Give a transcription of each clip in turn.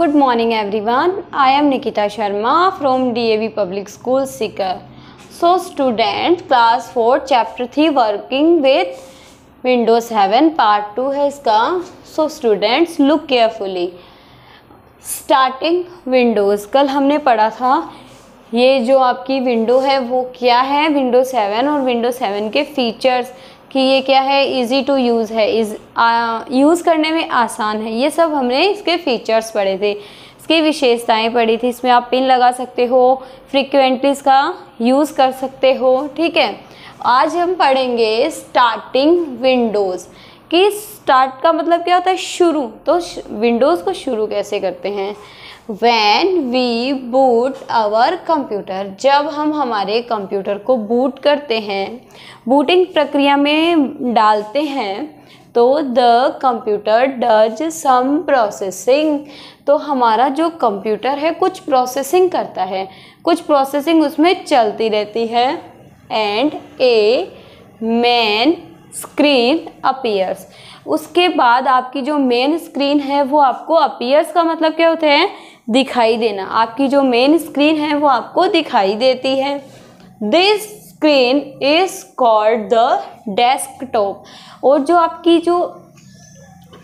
Good morning everyone I am Nikita Sharma from V public school Sikar so student class four chapter three working with Window seven part two है इसका so students look carefully starting Windows कल हमने पढ़ा था ये जो आपकी window है वो क्या है विंडो सेवन और विंडो सेवन के फीचर्स कि ये क्या है इजी टू यूज़ है इज यूज़ करने में आसान है ये सब हमने इसके फीचर्स पढ़े थे इसकी विशेषताएं पढ़ी थी इसमें आप पिन लगा सकते हो फ्रिक्वेंटली इसका यूज़ कर सकते हो ठीक है आज हम पढ़ेंगे स्टार्टिंग विंडोज़ कि स्टार्ट का मतलब क्या होता है शुरू तो विंडोज़ को शुरू कैसे करते हैं when we boot our computer जब हम हमारे कंप्यूटर को बूट करते हैं बूटिंग प्रक्रिया में डालते हैं तो the computer does some processing तो हमारा जो कंप्यूटर है कुछ प्रोसेसिंग करता है कुछ प्रोसेसिंग उसमें चलती रहती है and a main screen appears उसके बाद आपकी जो मेन स्क्रीन है वो आपको अपीयर्स का मतलब क्या होता है दिखाई देना आपकी जो मेन स्क्रीन है वो आपको दिखाई देती है this screen is called the desktop और जो आपकी जो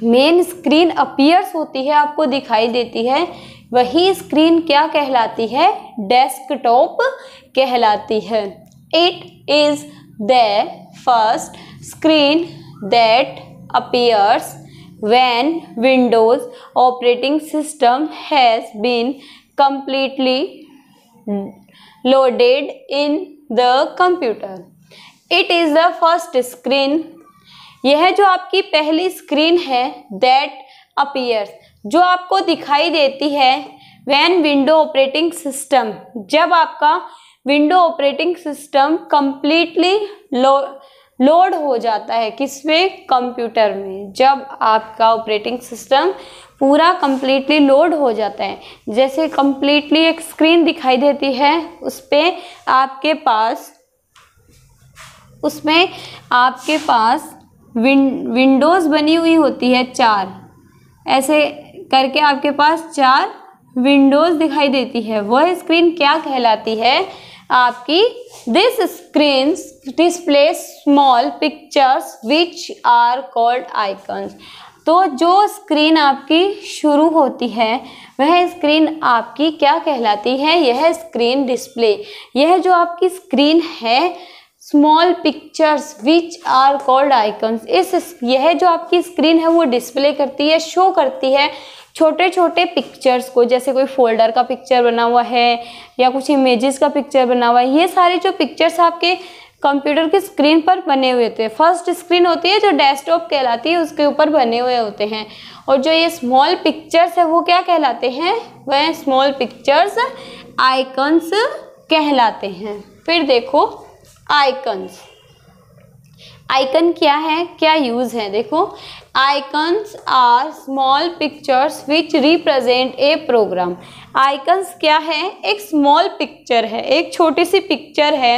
मेन स्क्रीन अपीयर्स होती है आपको दिखाई देती है वही स्क्रीन क्या कहलाती है डेस्कटॉप कहलाती है it is the first screen that appears when Windows operating system has been completely loaded in the computer. It is the first screen. यह जो आपकी पहली स्क्रीन है दैट अपीयर्स जो आपको दिखाई देती है वैन विंडो ऑपरेटिंग सिस्टम जब आपका विंडो ऑपरेटिंग सिस्टम कम्प्लीटली लो लोड हो जाता है किस में कंप्यूटर में जब आपका ऑपरेटिंग सिस्टम पूरा कम्प्लीटली लोड हो जाता है जैसे कम्प्लीटली एक स्क्रीन दिखाई देती है उस पर आपके पास उसमें आपके पास विं, विंडोज़ बनी हुई होती है चार ऐसे करके आपके पास चार विंडोज़ दिखाई देती है वह स्क्रीन क्या कहलाती है आपकी this screen display small pictures which are called icons तो जो स्क्रीन आपकी शुरू होती है वह स्क्रीन आपकी क्या कहलाती है यह स्क्रीन डिस्प्ले यह जो आपकी स्क्रीन है small pictures which are called icons इस यह जो आपकी स्क्रीन है वो डिस्प्ले करती है शो करती है छोटे छोटे पिक्चर्स को जैसे कोई फोल्डर का पिक्चर बना हुआ है या कुछ इमेजेस का पिक्चर बना हुआ है ये सारे जो पिक्चर्स आपके कंप्यूटर की स्क्रीन पर बने हुए होते हैं फर्स्ट स्क्रीन होती है जो डेस्कटॉप कहलाती है उसके ऊपर बने हुए होते हैं और जो ये स्मॉल पिक्चर्स है वो क्या कहलाते हैं वह स्मॉल पिक्चर्स आइकन्स कहलाते हैं फिर देखो आइकन्स आइकन क्या है क्या यूज़ है देखो icons are small pictures which represent a program icons क्या है एक स्मॉल पिक्चर है एक छोटी सी पिक्चर है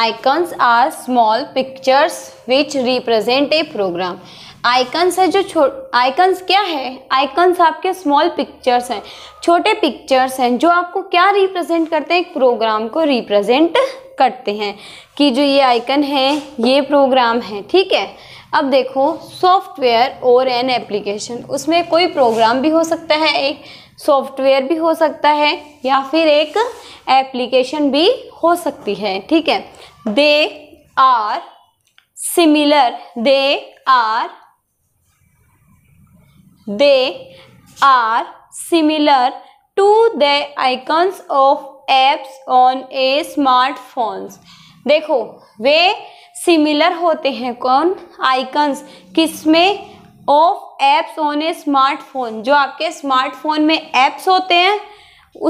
icons are small pictures which represent a program icons है जो छो आइकन्स क्या है आइकन्स आपके स्मॉल पिक्चर्स हैं छोटे पिक्चर्स हैं जो आपको क्या रिप्रेजेंट करते हैं एक प्रोग्राम को रिप्रेजेंट करते हैं कि जो ये आइकन है ये प्रोग्राम है ठीक है अब देखो सॉफ्टवेयर और एन एप्लीकेशन उसमें कोई प्रोग्राम भी हो सकता है एक सॉफ्टवेयर भी हो सकता है या फिर एक एप्लीकेशन भी हो सकती है ठीक है they are similar they are they are similar to the icons of apps on a smartphones देखो वे सिमिलर होते हैं कौन आइकन्स किस में of apps on a smartphone जो आपके स्मार्टफोन में एप्स होते हैं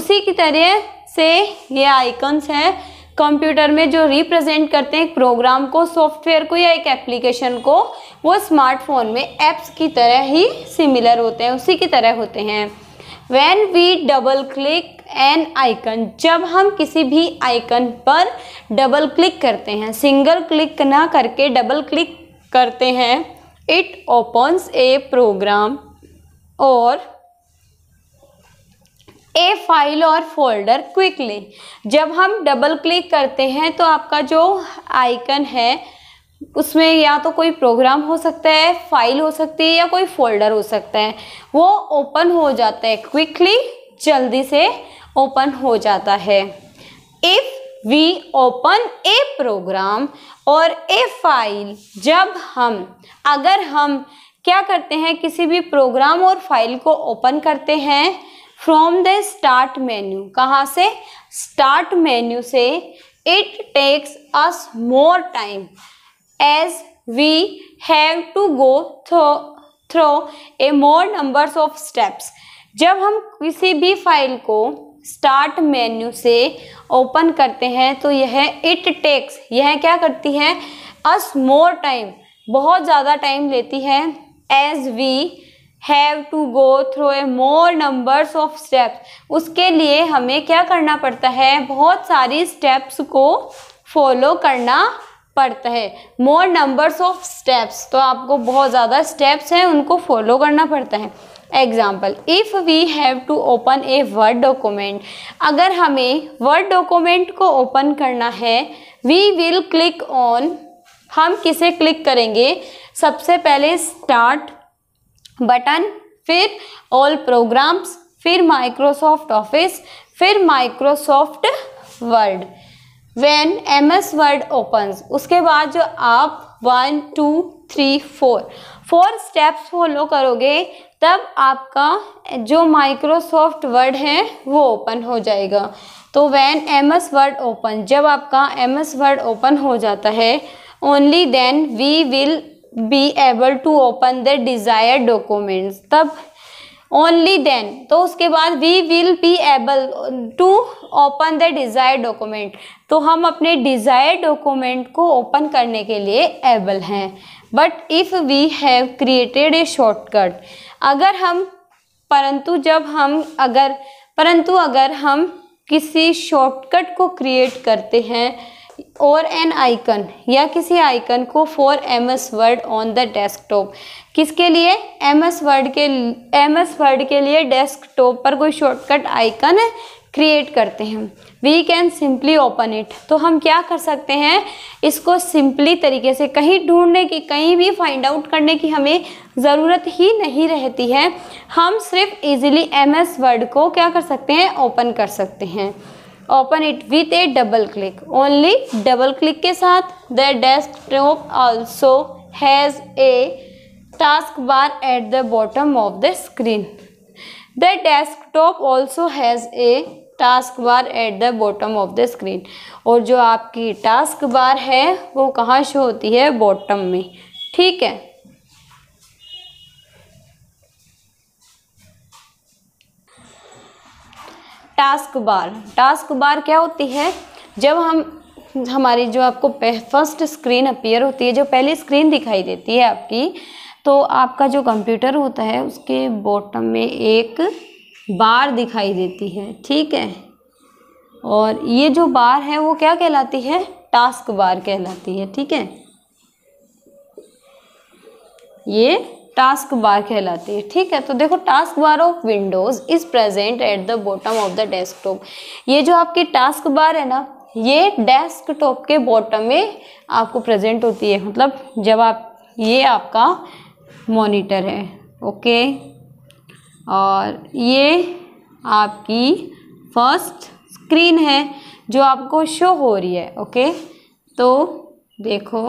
उसी की तरह से ये आइकन्स हैं कंप्यूटर में जो रिप्रेजेंट करते हैं एक प्रोग्राम को सॉफ्टवेयर को या एक एप्लीकेशन को वो स्मार्टफोन में एप्स की तरह ही सिमिलर होते हैं उसी की तरह होते हैं when we double click an icon जब हम किसी भी आइकन पर डबल क्लिक करते हैं सिंगल क्लिक ना करके डबल क्लिक करते हैं it opens a program or a file or folder quickly जब हम डबल क्लिक करते हैं तो आपका जो आइकन है उसमें या तो कोई प्रोग्राम हो सकता है फाइल हो सकती है या कोई फोल्डर हो सकता है वो ओपन हो जाता है क्विकली जल्दी से ओपन हो जाता है if we open a program or a file जब हम अगर हम क्या करते हैं किसी भी प्रोग्राम और फाइल को ओपन करते हैं फ्रॉम द स्टार्ट मेन्यू कहाँ से स्टार्ट मेन्यू से it takes us more time as we have to go through through a more numbers of steps जब हम किसी भी फाइल को स्टार्ट मेन्यू से ओपन करते हैं तो यह इट टेक्स यह क्या करती है अस मोर टाइम बहुत ज़्यादा टाइम लेती है as we have to go through a more numbers of steps उसके लिए हमें क्या करना पड़ता है बहुत सारी स्टेप्स को फॉलो करना पड़ता है मोर नंबर्स ऑफ स्टेप्स तो आपको बहुत ज़्यादा स्टेप्स हैं उनको फॉलो करना पड़ता है example if we have to open a Word document अगर हमें वर्ड डॉक्यूमेंट को ओपन करना है वी विल क्लिक ऑन हम किसे क्लिक करेंगे सबसे पहले स्टार्ट बटन फिर ऑल प्रोग्राम्स फिर माइक्रोसॉफ्ट ऑफिस फिर Microsoft Word when M S Word opens उसके बाद जो आप one two three four four steps follow करोगे तब आपका जो माइक्रोसॉफ्ट वर्ड है वो ओपन हो जाएगा तो when M S Word open जब आपका एम एस वर्ड ओपन हो जाता है only then we will be able to open the desire documents तब ओनली देन तो उसके बाद we will be able to open the desire document तो हम अपने डिज़ायर डॉक्यूमेंट को ओपन करने के लिए एबल हैं but if we have created a shortcut अगर हम परंतु जब हम अगर परंतु अगर हम किसी शॉर्टकट को क्रिएट करते हैं और एन आइकन या किसी आइकन को for M S Word on the desktop किसके लिए एम एस वर्ड के एम एस वर्ड के लिए डेस्कटॉप पर कोई शॉर्टकट आइकन क्रिएट करते हैं we can simply open it तो हम क्या कर सकते हैं इसको सिंपली तरीके से कहीं ढूंढने की कहीं भी फाइंड आउट करने की हमें ज़रूरत ही नहीं रहती है हम सिर्फ ईजिली एम एस वर्ड को क्या कर सकते हैं ओपन कर सकते हैं open it with a double click only double click के साथ the top also has a task bar at the bottom of the screen the top also has a task bar at the bottom of the screen और जो आपकी task bar है वो कहाँ show होती है बॉटम में ठीक है टास्क बार टास्क बार क्या होती है जब हम हमारी जो आपको फर्स्ट स्क्रीन अपीयर होती है जो पहली स्क्रीन दिखाई देती है आपकी तो आपका जो कंप्यूटर होता है उसके बॉटम में एक बार दिखाई देती है ठीक है और ये जो बार है वो क्या कहलाती है टास्क बार कहलाती है ठीक है ये टास्क बार कहलाती है ठीक है तो देखो task bar of Windows is present at the bottom of the desktop ये जो आपकी टास्क बार है ना ये डेस्कटॉप के बॉटम में आपको प्रेजेंट होती है मतलब जब आप ये आपका मॉनिटर है ओके और ये आपकी फर्स्ट स्क्रीन है जो आपको शो हो रही है ओके तो देखो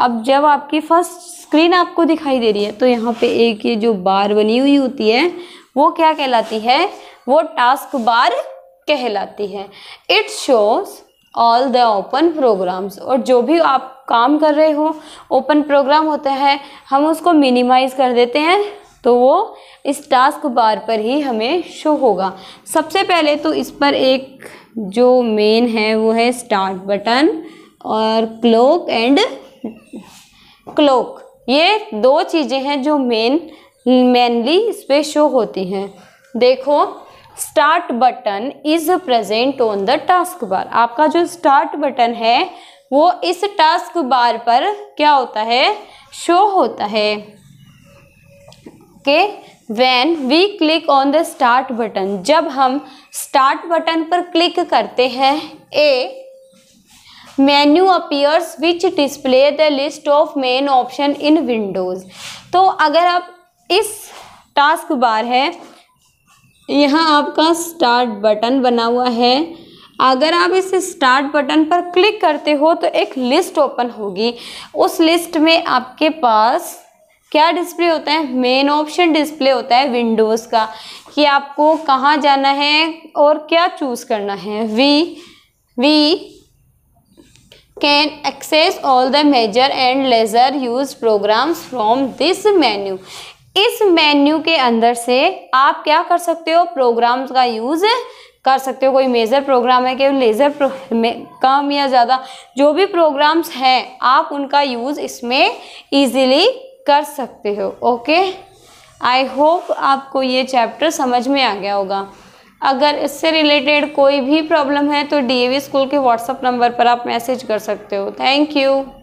अब जब आपकी फर्स्ट स्क्रीन आपको दिखाई दे रही है तो यहाँ पे एक ये जो बार बनी हुई होती है वो क्या कहलाती है वो टास्क बार कहलाती है it shows all the open programs और जो भी आप काम कर रहे हो ओपन प्रोग्राम होता है हम उसको मिनिमाइज़ कर देते हैं तो वो इस टास्क बार पर ही हमें शो होगा सबसे पहले तो इस पर एक जो मेन है वो है स्टार्ट बटन और क्लॉक एंड क्लोक ये दो चीज़ें हैं जो मेन मेनली इस पर शो होती हैं देखो start button is present on the task bar आपका जो स्टार्ट बटन है वो इस टास्क बार पर क्या होता है शो होता है के when we click on the start button जब हम स्टार्ट बटन पर क्लिक करते हैं a menu appears which display the list of main option in Windows तो अगर आप इस टास्क बार है यहाँ आपका स्टार्ट बटन बना हुआ है अगर आप इस स्टार्ट बटन पर क्लिक करते हो तो एक लिस्ट ओपन होगी उस लिस्ट में आपके पास क्या डिस्प्ले होता है मेन ऑप्शन डिस्प्ले होता है विंडोज़ का कि आपको कहाँ जाना है और क्या चूज़ करना है we we can access all the major and lesser use programs from this menu इस मेन्यू के अंदर से आप क्या कर सकते हो प्रोग्राम्स का यूज़ कर सकते हो कोई मेजर प्रोग्राम है कि लेज़र प्रो, कम या ज़्यादा जो भी प्रोग्राम्स हैं आप उनका यूज़ इसमें इजीली कर सकते हो ओके आई होप आपको ये चैप्टर समझ में आ गया होगा अगर इससे रिलेटेड कोई भी प्रॉब्लम है तो डी स्कूल के व्हाट्सअप नंबर पर आप मैसेज कर सकते हो थैंक यू